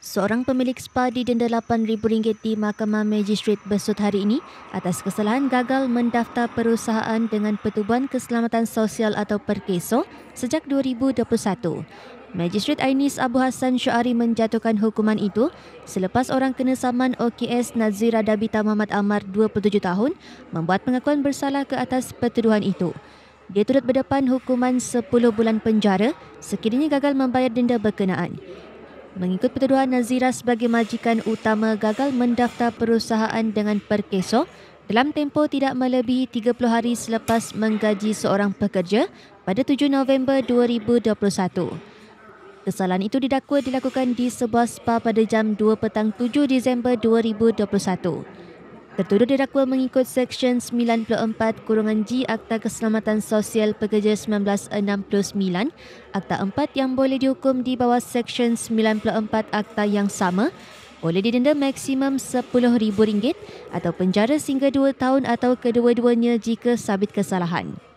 Seorang pemilik spa didenda RM8,000 di Mahkamah Magistrate Besut hari ini atas kesalahan gagal mendaftar perusahaan dengan Pertubuhan Keselamatan Sosial atau Perkeso sejak 2021. Magistrate Ainis Abu Hassan Syuari menjatuhkan hukuman itu selepas orang kena saman OKS Nazira Dabita Muhammad Amar 27 tahun membuat pengakuan bersalah ke atas pertuduhan itu. Dia turut berdepan hukuman 10 bulan penjara sekiranya gagal membayar denda berkenaan. Mengikut pertuduhan Nazira sebagai majikan utama gagal mendaftar perusahaan dengan perkeso dalam tempoh tidak melebihi 30 hari selepas menggaji seorang pekerja pada 7 November 2021. Kesalahan itu didakwa dilakukan di sebuah spa pada jam 2 petang 7 Disember 2021. Tertuduh didakwa mengikut Seksyen 94 Kurungan G Akta Keselamatan Sosial Pekerja 1969, Akta 4 yang boleh dihukum di bawah Seksyen 94 Akta yang sama, boleh didenda maksimum RM10,000 atau penjara sehingga 2 tahun atau kedua-duanya jika sabit kesalahan.